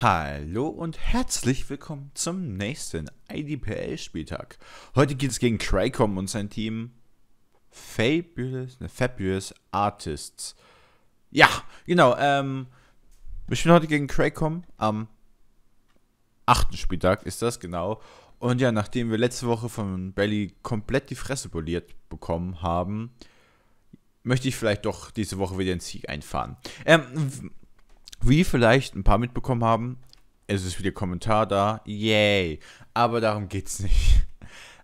Hallo und herzlich willkommen zum nächsten IDPL-Spieltag. Heute geht es gegen Tricom und sein Team Fabulous, ne, Fabulous Artists. Ja, genau. Ähm, wir spielen heute gegen Tricom am 8. Spieltag, ist das genau. Und ja, nachdem wir letzte Woche von Belly komplett die Fresse poliert bekommen haben, möchte ich vielleicht doch diese Woche wieder den Sieg einfahren. Ähm, wie vielleicht ein paar mitbekommen haben, es ist wieder Kommentar da, yay. Aber darum geht's nicht.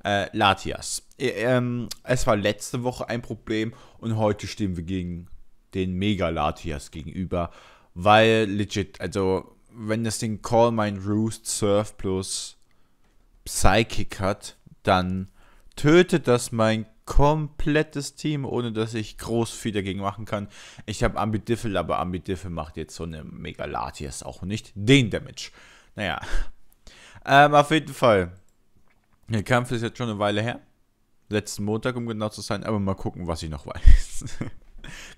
Äh, Latias. Ähm, es war letzte Woche ein Problem und heute stehen wir gegen den Mega Latias gegenüber, weil legit, also wenn das Ding Call Mine Roost Surf plus Psychic hat, dann tötet das mein komplettes Team, ohne dass ich groß viel dagegen machen kann. Ich habe Ambidiffel, aber Ambidiffel macht jetzt so eine Megalatias auch nicht den Damage. Naja. Ähm, auf jeden Fall. Der Kampf ist jetzt schon eine Weile her. Letzten Montag, um genau zu sein. Aber mal gucken, was ich noch weiß.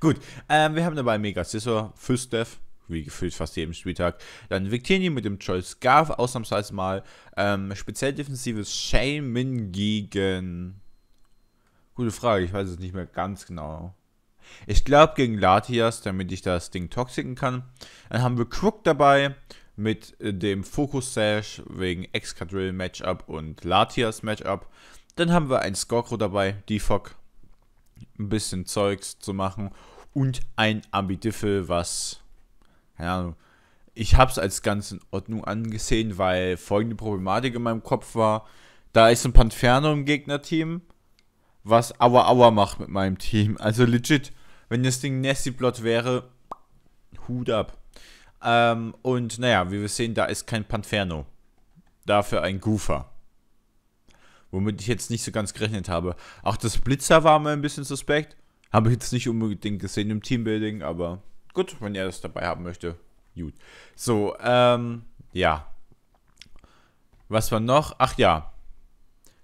Gut. Ähm, wir haben dabei Mega Scissor, Füstev, wie gefühlt fast jeden Spieltag. Dann Victini mit dem Joel Scarf, ausnahmsweise mal. Ähm, speziell defensives Shaman gegen Gute Frage, ich weiß es nicht mehr ganz genau. Ich glaube gegen Latias, damit ich das Ding toxiken kann. Dann haben wir Crook dabei mit äh, dem Focus Sash wegen Excadrill Matchup und Latias Matchup. Dann haben wir ein Skorkro dabei, Defog, ein bisschen Zeugs zu machen und ein Ambidiffel, was, keine Ahnung, ich habe es als ganz in Ordnung angesehen, weil folgende Problematik in meinem Kopf war, da ist ein Panferno im Gegnerteam was Aua Aua macht mit meinem Team. Also legit, wenn das Ding Nessie Plot wäre, Hut ab. Ähm, und naja, wie wir sehen, da ist kein Panferno. Dafür ein Goofer. Womit ich jetzt nicht so ganz gerechnet habe. Auch das Blitzer war mir ein bisschen suspekt. Habe ich jetzt nicht unbedingt gesehen im Teambuilding, aber gut, wenn ihr das dabei haben möchte, gut. So, ähm, ja. Was war noch? Ach ja,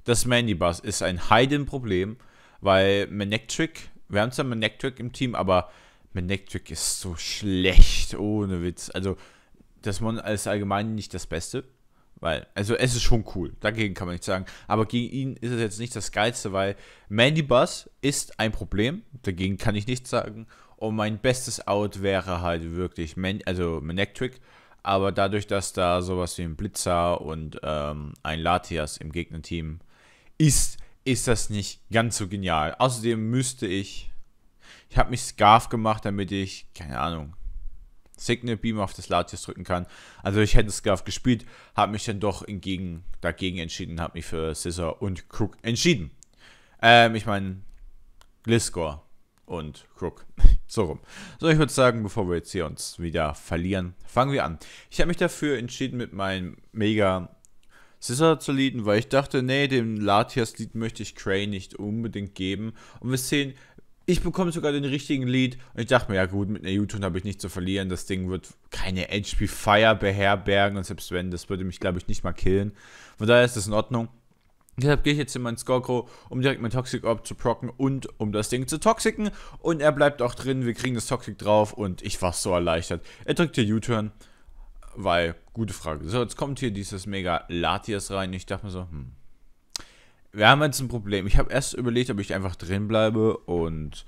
das Mandy-Bus ist ein Heidenproblem, weil Manectric, wir haben zwar Manectric im Team, aber Manectric ist so schlecht, ohne Witz. Also, das Mon ist allgemein nicht das Beste, weil, also es ist schon cool, dagegen kann man nichts sagen, aber gegen ihn ist es jetzt nicht das Geilste, weil Mandy-Bus ist ein Problem, dagegen kann ich nichts sagen und mein bestes Out wäre halt wirklich, Man also Manectric, aber dadurch, dass da sowas wie ein Blitzer und ähm, ein Latias im Gegnerteam ist, ist das nicht ganz so genial. Außerdem müsste ich, ich habe mich Scarf gemacht, damit ich, keine Ahnung, Signal Beam auf das Latius drücken kann. Also ich hätte Scarf gespielt, habe mich dann doch entgegen, dagegen entschieden, habe mich für Scissor und Crook entschieden. Ähm, ich meine, Gliscor und Crook. so rum. So, ich würde sagen, bevor wir jetzt hier uns wieder verlieren, fangen wir an. Ich habe mich dafür entschieden, mit meinem mega zu soliden weil ich dachte, nee, dem Latias-Lied möchte ich Cray nicht unbedingt geben. Und wir sehen, ich bekomme sogar den richtigen Lead und ich dachte mir, ja gut, mit einer U-Tune habe ich nichts zu verlieren. Das Ding wird keine HP Fire beherbergen und selbst wenn, das würde mich, glaube ich, nicht mal killen. Von daher ist das in Ordnung. Deshalb gehe ich jetzt in meinen Skorkro, um direkt mein Toxic Orb zu procken und um das Ding zu toxiken. Und er bleibt auch drin, wir kriegen das Toxic drauf und ich war so erleichtert. Er drückt hier U-Turn weil, gute Frage. So, jetzt kommt hier dieses mega Latias rein. Ich dachte mir so, hm. Wir haben jetzt ein Problem. Ich habe erst überlegt, ob ich einfach drin bleibe und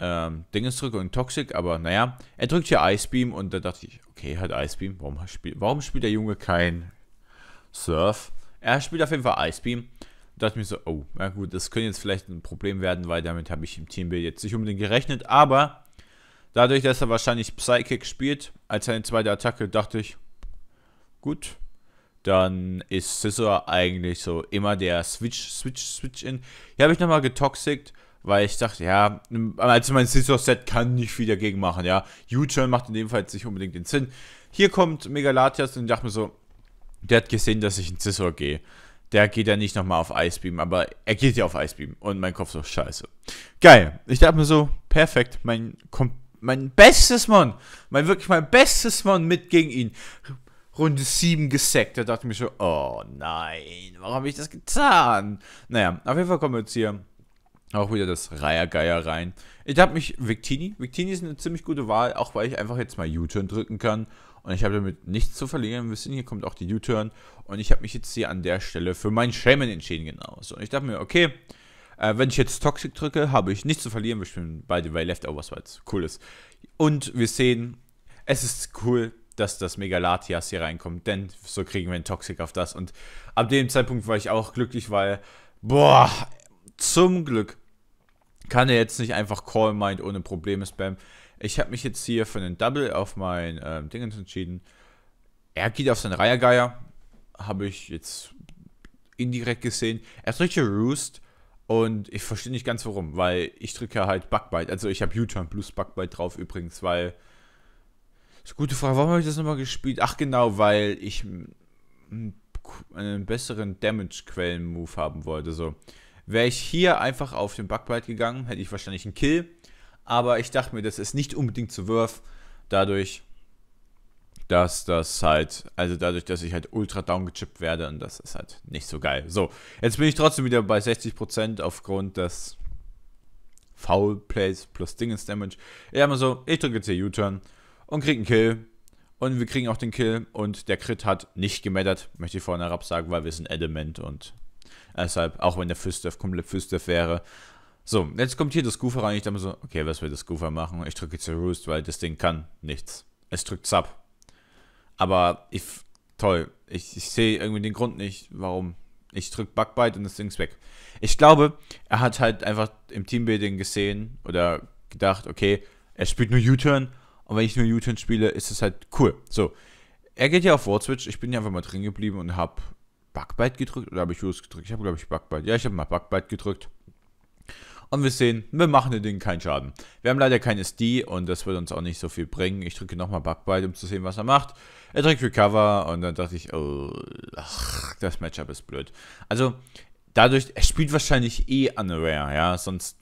ähm, Dinges drücke und Toxic, aber naja. Er drückt hier Ice Beam und da dachte ich, okay, hat Icebeam. Warum, warum spielt der Junge kein Surf? Er spielt auf jeden Fall Icebeam. Da dachte ich mir so, oh, na gut, das könnte jetzt vielleicht ein Problem werden, weil damit habe ich im Teambild jetzt nicht unbedingt gerechnet, aber Dadurch, dass er wahrscheinlich Psychic spielt, als seine zweite Attacke, dachte ich, gut, dann ist Scissor eigentlich so immer der Switch, Switch, Switch-In. Hier habe ich nochmal getoxikt, weil ich dachte, ja, also mein Scissor-Set kann nicht viel dagegen machen, ja. U-Turn macht in dem Fall jetzt nicht unbedingt den Sinn. Hier kommt Megalatias und ich dachte mir so, der hat gesehen, dass ich in Scissor gehe. Der geht ja nicht nochmal auf Icebeam, aber er geht ja auf Icebeam. Und mein Kopf so, scheiße. Geil. Ich dachte mir so, perfekt, mein komplett mein bestes Mann, mein wirklich mein bestes Mann mit gegen ihn. Runde 7 gesackt. Da dachte ich mir so, oh nein, warum habe ich das getan? Naja, auf jeden Fall kommen wir jetzt hier auch wieder das Reihergeier rein. Ich habe mich Victini, Victini ist eine ziemlich gute Wahl, auch weil ich einfach jetzt mal U-Turn drücken kann. Und ich habe damit nichts zu verlieren. Wir sind hier, kommt auch die U-Turn. Und ich habe mich jetzt hier an der Stelle für meinen Shaman entschieden, genau. So, und ich dachte mir, okay, äh, wenn ich jetzt Toxic drücke, habe ich nichts zu verlieren. Wir spielen, by the way, Leftovers, weil es cool ist. Und wir sehen, es ist cool, dass das Megalatias hier reinkommt, denn so kriegen wir ein Toxic auf das. Und ab dem Zeitpunkt war ich auch glücklich, weil, boah, zum Glück kann er jetzt nicht einfach Call Mind ohne Probleme spammen. Ich habe mich jetzt hier für einen Double auf mein ähm, Dingens entschieden. Er geht auf seinen Reihergeier. Habe ich jetzt indirekt gesehen. Er hat richtig Roost. Und ich verstehe nicht ganz warum, weil ich drücke halt Bugbyte. Also ich habe U-Turn Blues Bugbyte drauf übrigens, weil. Das ist eine gute Frage, warum habe ich das nochmal gespielt? Ach genau, weil ich einen besseren Damage-Quellen-Move haben wollte. So. Wäre ich hier einfach auf den Bugbyte gegangen, hätte ich wahrscheinlich einen Kill. Aber ich dachte mir, das ist nicht unbedingt zu Wurf. Dadurch dass das halt, also dadurch, dass ich halt ultra down gechippt werde und das ist halt nicht so geil. So, jetzt bin ich trotzdem wieder bei 60% aufgrund des Foul Plays plus Dingens Damage. Ja, mal so, ich drücke jetzt hier U-Turn und kriege einen Kill. Und wir kriegen auch den Kill und der Crit hat nicht gemattert, möchte ich vorhin herab sagen, weil wir sind Element und deshalb, auch wenn der Fistef komplett Fistef wäre, so, jetzt kommt hier das Goofer rein. Ich dachte mir so, okay, was will das Goofer machen? Ich drücke jetzt Roost, weil das Ding kann nichts. Es drückt Sub. Aber ich, toll, ich, ich sehe irgendwie den Grund nicht, warum. Ich drück Bugbyte und das Ding ist weg. Ich glaube, er hat halt einfach im Teambuilding gesehen oder gedacht, okay, er spielt nur U-Turn und wenn ich nur U-Turn spiele, ist es halt cool. So, er geht ja auf Ward Ich bin ja einfach mal drin geblieben und habe Bugbyte gedrückt oder habe ich Use gedrückt? Ich habe, glaube ich, Bugbyte. Ja, ich habe mal Bugbyte gedrückt. Und wir sehen, wir machen dem Ding keinen Schaden. Wir haben leider kein SD und das wird uns auch nicht so viel bringen. Ich drücke nochmal Bugbyte, um zu sehen, was er macht. Er trägt Recover und dann dachte ich, oh, ach, das Matchup ist blöd. Also, dadurch, er spielt wahrscheinlich eh Unaware, ja, sonst,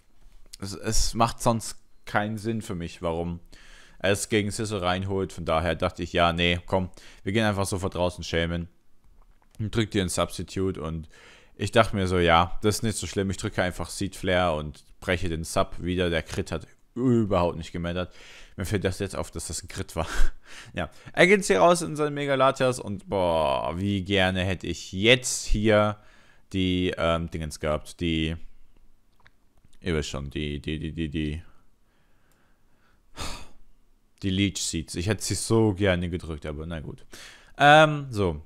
es, es macht sonst keinen Sinn für mich, warum er es gegen Sissel reinholt. Von daher dachte ich, ja, nee, komm, wir gehen einfach sofort draußen schämen. Drückt dir ein Substitute und ich dachte mir so, ja, das ist nicht so schlimm, ich drücke einfach Seed Flare und breche den Sub wieder, der Crit hat überhaupt nicht gemeldet. Mir fällt das jetzt auf, dass das ein Crit war. ja, er geht jetzt hier raus in seinen Megalatias und boah, wie gerne hätte ich jetzt hier die ähm, Dingens gehabt, die ihr wisst schon, die, die, die, die, die die Leech Seeds. Ich hätte sie so gerne gedrückt, aber na gut. Ähm, so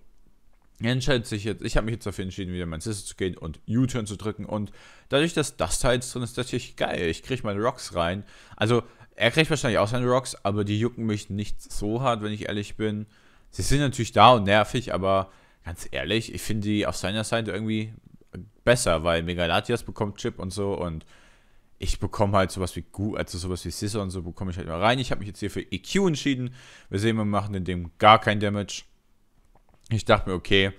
entscheidet sich jetzt, ich habe mich jetzt dafür entschieden, wieder in mein Sister zu gehen und U-Turn zu drücken. Und dadurch, dass das Teil jetzt drin ist, natürlich geil. Ich kriege meine Rocks rein. Also, er kriegt wahrscheinlich auch seine Rocks, aber die jucken mich nicht so hart, wenn ich ehrlich bin. Sie sind natürlich da und nervig, aber ganz ehrlich, ich finde die auf seiner Seite irgendwie besser, weil Megalatias bekommt Chip und so und ich bekomme halt sowas wie Gu, also sowas wie Scissor und so bekomme ich halt immer rein. Ich habe mich jetzt hier für EQ entschieden. Wir sehen, wir machen in dem gar kein Damage ich dachte mir, okay,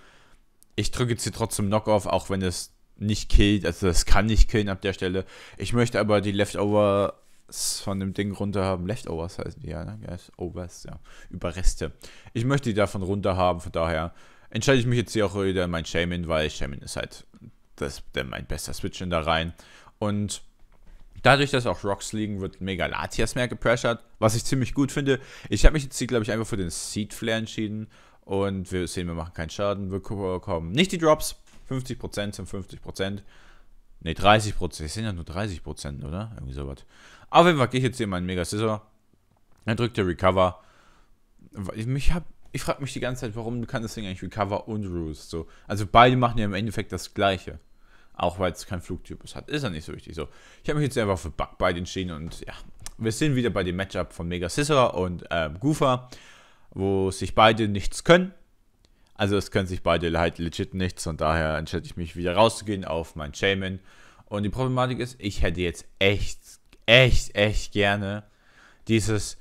ich drücke jetzt hier trotzdem Knockoff, auch wenn es nicht killt, also es kann nicht killen ab der Stelle. Ich möchte aber die Leftovers von dem Ding runter haben. Leftovers heißen die ja, ne? Yes, Overs, ja. Überreste. Ich möchte die davon runter haben, von daher entscheide ich mich jetzt hier auch wieder in mein Shaman, weil Shaman ist halt das, der, mein bester Switch in da rein. Und Dadurch, dass auch Rocks liegen, wird Mega Latias mehr gepressured, was ich ziemlich gut finde. Ich habe mich jetzt, hier, glaube ich, einfach für den Seed Flare entschieden, und wir sehen, wir machen keinen Schaden. Wir bekommen äh, nicht die Drops. 50% sind 50%. Ne, 30%. Wir sind ja nur 30%, oder? Irgendwie sowas. Auf jeden Fall gehe ich jetzt hier meinen Mega Scissor. Dann drückt der Recover. Ich, ich frage mich die ganze Zeit, warum kann das Ding eigentlich Recover und Roost so? Also beide machen ja im Endeffekt das Gleiche. Auch weil es kein Flugtypus hat. Ist ja nicht so wichtig so. Ich habe mich jetzt einfach für Bug entschieden und ja. Wir sind wieder bei dem Matchup von Mega Scissor und ähm, Goofer wo sich beide nichts können. Also es können sich beide halt legit nichts und daher entscheide ich mich wieder rauszugehen auf mein Shaman. Und die Problematik ist, ich hätte jetzt echt, echt, echt gerne dieses,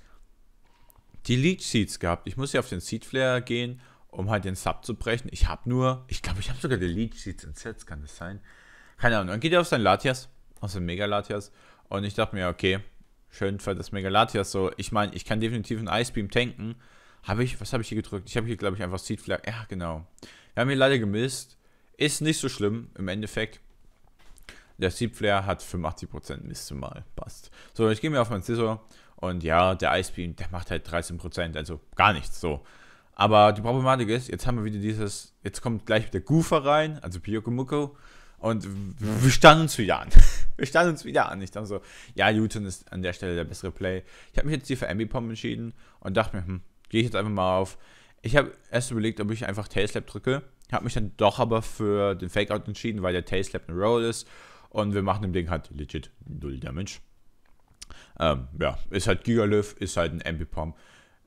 die Leech Seeds gehabt. Ich muss ja auf den Seed Flare gehen, um halt den Sub zu brechen. Ich habe nur, ich glaube, ich habe sogar die Leech Seeds in Sets, kann das sein? Keine Ahnung. Dann geht er auf seinen Latias, auf seinen Mega Latias. Und ich dachte mir, okay, schön für das Mega Latias so. Ich meine, ich kann definitiv einen Ice Beam tanken habe ich, was habe ich hier gedrückt? Ich habe hier, glaube ich, einfach Seed Flag. Ja, genau. Wir haben hier leider gemisst. Ist nicht so schlimm im Endeffekt. Der Seed Flare hat 85% Mist mal. Passt. So, ich gehe mir auf meinen Scissor. Und ja, der Ice Beam, der macht halt 13%. Also gar nichts so. Aber die Problematik ist, jetzt haben wir wieder dieses. Jetzt kommt gleich der Goofer rein, also Piokomuko. Und wir standen uns wieder an. Wir standen uns wieder an. Ich dachte so, ja, Newton ist an der Stelle der bessere Play. Ich habe mich jetzt hier für Ambipom entschieden und dachte mir, hm, Gehe ich jetzt einfach mal auf. Ich habe erst überlegt, ob ich einfach Tail Slap drücke. Habe mich dann doch aber für den Fake Out entschieden, weil der Tail Slap ein Roll ist. Und wir machen dem Ding halt legit null Damage. Ähm, ja, ist halt Gigalith, ist halt ein MP-Pump.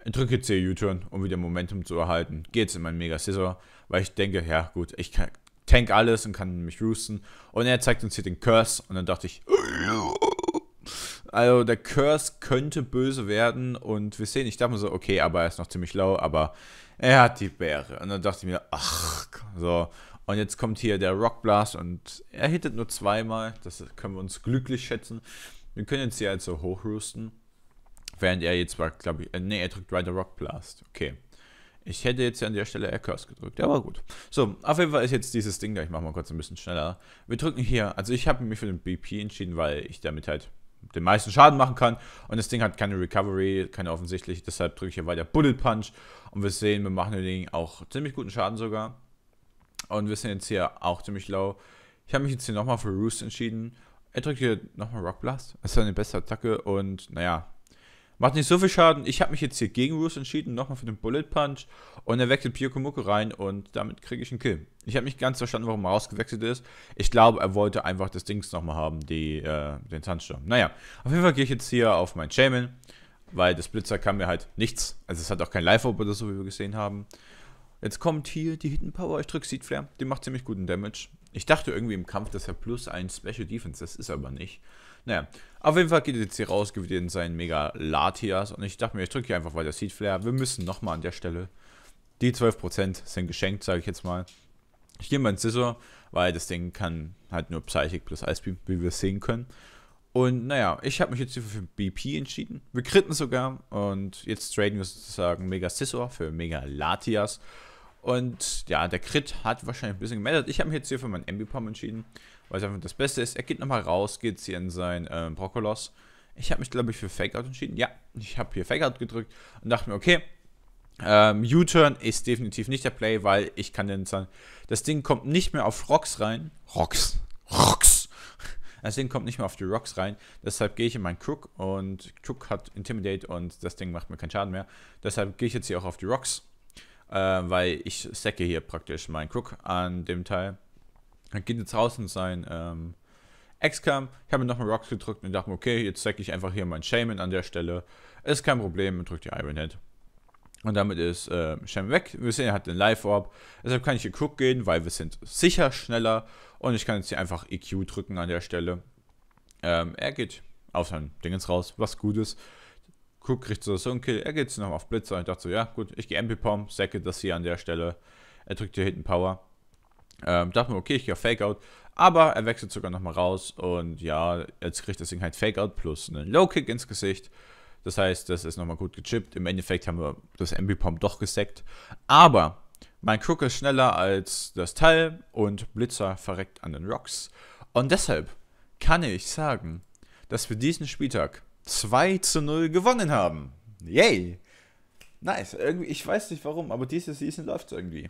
Drücke C U-Turn, um wieder Momentum zu erhalten. Geht jetzt in meinen Mega Scissor, weil ich denke, ja gut, ich kann, tank alles und kann mich roosten. Und er zeigt uns hier den Curse und dann dachte ich, also der Curse könnte böse werden und wir sehen, ich dachte mir so, okay, aber er ist noch ziemlich low, aber er hat die Bäre. Und dann dachte ich mir, ach, so. Und jetzt kommt hier der Rock Blast und er hittet nur zweimal. Das können wir uns glücklich schätzen. Wir können jetzt hier also hochroosten. Während er jetzt war, glaube ich, äh, nee, er drückt weiter Rock Blast. Okay. Ich hätte jetzt ja an der Stelle Air Curse gedrückt, ja, aber gut. So, auf jeden Fall ist jetzt dieses Ding da. Ich mache mal kurz ein bisschen schneller. Wir drücken hier, also ich habe mich für den BP entschieden, weil ich damit halt den meisten Schaden machen kann. Und das Ding hat keine Recovery, keine offensichtlich. Deshalb drücke ich hier weiter Bullet Punch. Und wir sehen, wir machen den Ding auch ziemlich guten Schaden sogar. Und wir sind jetzt hier auch ziemlich low. Ich habe mich jetzt hier nochmal für Roost entschieden. Er drückt hier nochmal Rock Blast. Das ist eine bessere Attacke. Und naja, Macht nicht so viel Schaden. Ich habe mich jetzt hier gegen Roos entschieden, nochmal für den Bullet Punch. Und er wechselt Pyokomuke rein und damit kriege ich einen Kill. Ich habe nicht ganz verstanden, warum er rausgewechselt ist. Ich glaube, er wollte einfach das Dings nochmal haben, die, äh, den Tanzsturm. Naja, auf jeden Fall gehe ich jetzt hier auf meinen Shaman, weil das Blitzer kann mir halt nichts. Also es hat auch kein Live-Op oder so, wie wir gesehen haben. Jetzt kommt hier die Hidden Power. Ich drücke Seed Flare. Die macht ziemlich guten Damage. Ich dachte irgendwie im Kampf, dass er plus ein Special Defense. Das ist aber nicht. Naja, auf jeden Fall geht jetzt hier raus, gewinnt in seinen Mega Latias. Und ich dachte mir, ich drücke hier einfach weiter Seed Flare. Wir müssen nochmal an der Stelle. Die 12% sind geschenkt, sage ich jetzt mal. Ich gehe mal in Scissor, weil das Ding kann halt nur Psychic plus Ice Beam, wie wir sehen können. Und naja, ich habe mich jetzt hier für BP entschieden. Wir kritten sogar und jetzt traden wir sozusagen Mega Scissor für Mega Latias. Und ja, der Crit hat wahrscheinlich ein bisschen gemeldet. Ich habe mich jetzt hier für meinen Ambipom entschieden, weil es einfach das Beste ist. Er geht nochmal raus, geht hier in seinen äh, Brokkolos. Ich habe mich, glaube ich, für Fake Out entschieden. Ja, ich habe hier Fake Out gedrückt und dachte mir, okay, ähm, U-Turn ist definitiv nicht der Play, weil ich kann den sagen, das Ding kommt nicht mehr auf Rocks rein. Rocks. Rocks. Das Ding kommt nicht mehr auf die Rocks rein. Deshalb gehe ich in meinen Crook und Crook hat Intimidate und das Ding macht mir keinen Schaden mehr. Deshalb gehe ich jetzt hier auch auf die Rocks äh, weil ich stacke hier praktisch meinen Crook an dem Teil. Er geht jetzt raus in sein ähm, Excam. Ich habe nochmal Rocks gedrückt und dachte, mir, okay, jetzt stacke ich einfach hier meinen Shaman an der Stelle. Ist kein Problem, und drückt die Iron Head. Und damit ist äh, Shem weg. Wir sehen, er hat den Live Orb. Deshalb kann ich hier Crook gehen, weil wir sind sicher schneller. Und ich kann jetzt hier einfach EQ drücken an der Stelle. Ähm, er geht auf sein Dingens raus, was gut ist. Cook kriegt so einen Kill, er geht zu nochmal auf Blitzer. Ich dachte so, ja gut, ich gehe MP-Pom, säcke das hier an der Stelle. Er drückt hier hinten Power. Ähm, dachte mir, okay, ich gehe auf Fake-Out. Aber er wechselt sogar nochmal raus und ja, jetzt kriegt das Ding halt Fake-Out plus einen Low-Kick ins Gesicht. Das heißt, das ist nochmal gut gechippt. Im Endeffekt haben wir das MP-Pom doch gesackt. Aber mein Crook ist schneller als das Teil und Blitzer verreckt an den Rocks. Und deshalb kann ich sagen, dass für diesen Spieltag 2 zu 0 gewonnen haben. Yay! Nice. Irgendwie, ich weiß nicht warum, aber diese Season läuft irgendwie.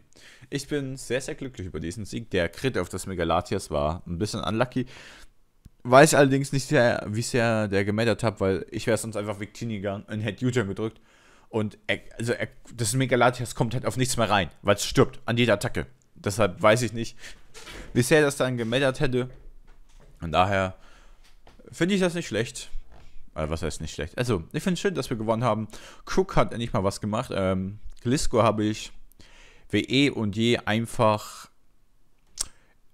Ich bin sehr, sehr glücklich über diesen Sieg. Der Crit auf das Megalatias war ein bisschen unlucky. Weiß allerdings nicht sehr, wie sehr der gemeldet hat, weil ich wäre sonst einfach Victini gegangen und hätte U-Turn gedrückt. Und er, also er, das Megalatias kommt halt auf nichts mehr rein, weil es stirbt an jeder Attacke. Deshalb weiß ich nicht, wie sehr das dann gemeldet hätte. Und daher finde ich das nicht schlecht. Äh, was heißt nicht schlecht? Also, ich finde es schön, dass wir gewonnen haben. Cook hat endlich mal was gemacht. Ähm, Glisco habe ich wie eh und je einfach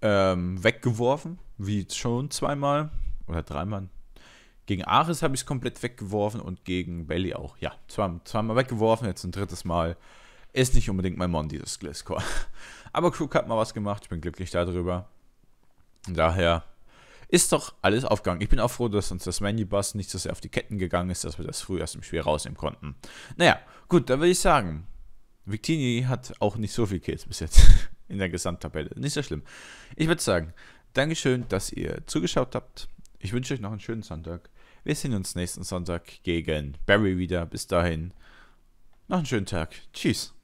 ähm, weggeworfen. Wie schon zweimal oder dreimal. Gegen Ares habe ich es komplett weggeworfen und gegen Belly auch. Ja, zweimal, zweimal weggeworfen, jetzt ein drittes Mal. Ist nicht unbedingt mein Mon, dieses Gliscor. Aber Crook hat mal was gemacht, ich bin glücklich darüber. Daher ist doch alles aufgegangen. Ich bin auch froh, dass uns das Menübus nicht so sehr auf die Ketten gegangen ist, dass wir das früh aus dem Spiel rausnehmen konnten. Naja, gut, dann würde ich sagen, Victini hat auch nicht so viel Kills bis jetzt in der Gesamttabelle. Nicht so schlimm. Ich würde sagen, Dankeschön, dass ihr zugeschaut habt. Ich wünsche euch noch einen schönen Sonntag. Wir sehen uns nächsten Sonntag gegen Barry wieder. Bis dahin, noch einen schönen Tag. Tschüss.